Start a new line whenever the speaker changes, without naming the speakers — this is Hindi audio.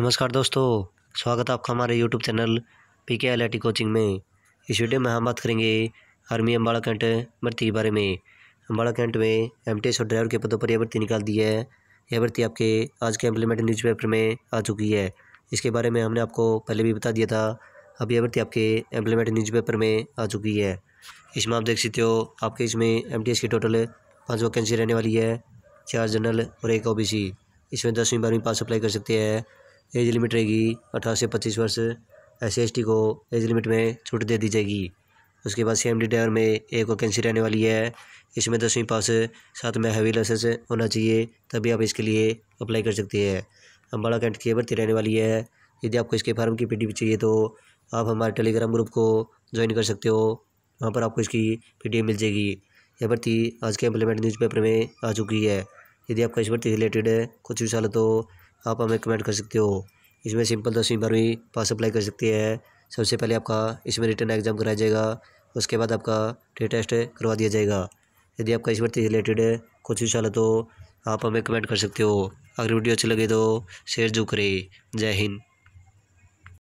नमस्कार दोस्तों स्वागत है आपका हमारे YouTube channel P K L coaching में इस वीडियो में हम बात करेंगे आर्मी अम्बाड़ा कैंट भर्ती के बारे में अम्बाड़ा कैंट में एम टी एस और ड्राइवर के पदों पर यह भर्ती निकाल दी है यह भर्ती आपके आज के न्यूज़ न्यूज़पेपर में आ चुकी है इसके बारे में हमने आपको पहले भी बता दिया था अब यह भर्ती आपके न्यूज़ न्यूज़पेपर में आ चुकी है इसमें आप देख सकते हो आपके इसमें एम की टोटल पाँच वैकेंसी रहने वाली है चार जनरल और एक ओ इसमें दसवीं बारहवीं पास अप्लाई कर सकते हैं एज लिमिट रहेगी अठारह से पच्चीस वर्ष एस सी को एज लिमिट में छूट दे दी जाएगी उसके बाद सी एम डी ड्राइवर में एक वैकेंसी रहने वाली है इसमें दसवीं पास साथ में हैवी लाइसेंस होना चाहिए तभी आप इसके लिए अप्लाई कर सकते हैं अम्बाड़ा कैंट की भर्ती रहने वाली है यदि आपको इसके फार्म की पी चाहिए तो आप हमारे टेलीग्राम ग्रुप को ज्वाइन कर सकते हो वहाँ पर आपको इसकी पी मिल जाएगी यह भर्ती आज के एम्प्लॉयमेंट न्यूज़पेपर में आ चुकी है यदि आपका इस भर्ती रिलेटेड कुछ भी विशाल तो आप हमें कमेंट कर सकते हो इसमें सिंपल दसवीं बारहवीं पास अप्लाई कर सकते हैं सबसे पहले आपका इसमें रिटर्न एग्जाम कराया जाएगा उसके बाद आपका टे टेस्ट करवा दिया जाएगा यदि आपका इस भर्ती रिलेटेड कुछ भी सवाल है तो आप हमें कमेंट कर सकते हो अगर वीडियो अच्छी लगे तो शेयर जो करें जय हिंद